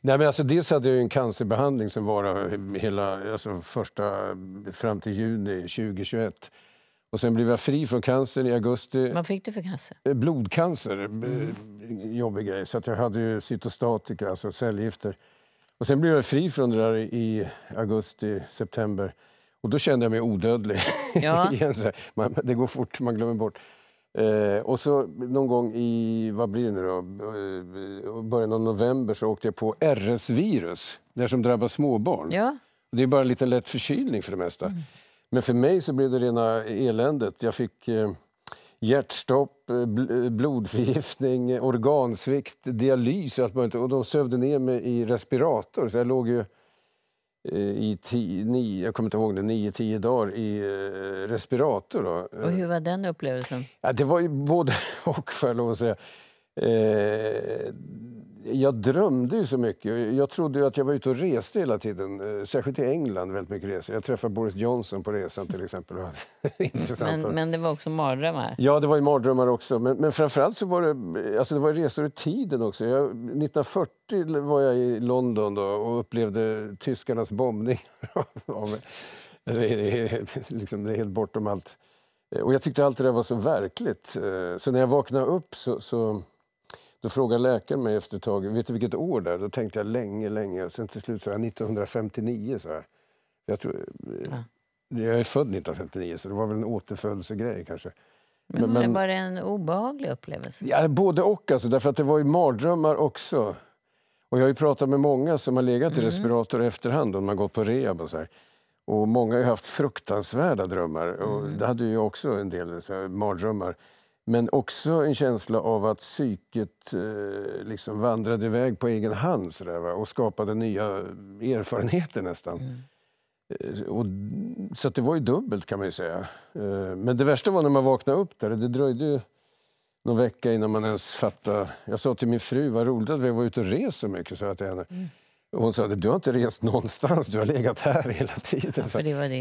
Nej, men alltså, dels hade jag en cancerbehandling som varade hela, alltså, första, fram till juni 2021. Och sen blev jag fri från cancer i augusti. Vad fick du för cancer? Eh, blodcancer, mm. jobbig grej. Så jag hade ju cytostatika, alltså cellgifter. Och sen blev jag fri från det där i augusti, september. Och då kände jag mig odödlig. Ja. Man, det går fort, man glömmer bort. Eh, och så någon gång i, vad blir det nu då, eh, början av november så åkte jag på RS-virus, det som drabbar småbarn. Ja. Det är bara en lätt förkylning för det mesta. Mm. Men för mig så blev det rena eländet. Jag fick eh, hjärtstopp, eh, bl eh, blodförgiftning, organsvikt, dialys och allt möjligt. Och de sövde ner mig i respirator. Så jag låg ju Eh, i tio, nio, jag kommer inte ihåg det, nio, tio dagar i eh, respirator. Då. Och hur var den upplevelsen? Ja, det var ju både och, får jag lov att säga. Eh, jag drömde ju så mycket. Jag trodde att jag var ute och reste hela tiden. Eh, särskilt i England, väldigt mycket resor. Jag träffade Boris Johnson på resan till exempel. Intressant. Men, men, det var också mardrömmar? Ja, det var ju mardrömmar också. Men, men framförallt så var det, alltså det var resor i tiden också. Jag, 1940 var jag i London då och upplevde tyskarnas bombningar. Det är, liksom, det är helt bortom allt. Eh, och jag tyckte allt det där var så verkligt. Eh, så när jag vaknade upp så, så då frågade läkaren mig efter ett tag, vet du vilket år det är? Då tänkte jag länge, länge. Sen till slut sa jag 1959. Så här. Jag, tror, ja. Eh, jag är född 1959, så det var väl en återfödelsegrej kanske. Men, men, men var det en obehaglig upplevelse? Ja, både och. Alltså, därför att det var ju mardrömmar också. Och jag har pratat med många som har legat i mm. respirator i efterhand, och man gått på rehab och så här. Och många har haft fruktansvärda drömmar. Och mm. det hade jag också en del så här, mardrömmar. Men också en känsla av att psyket eh, liksom vandrade iväg på egen hand så där, va? och skapade nya erfarenheter nästan. Mm. Eh, och, så det var ju dubbelt kan man säga. Eh, men det värsta var när man vaknade upp där. Det dröjde ju någon vecka innan man ens fattade. Jag sa till min fru, vad roligt att vi var ute och res så mycket. Så att jag, henne. Mm. hon sa, du har inte rest någonstans, du har legat här hela tiden. Ja, det var det.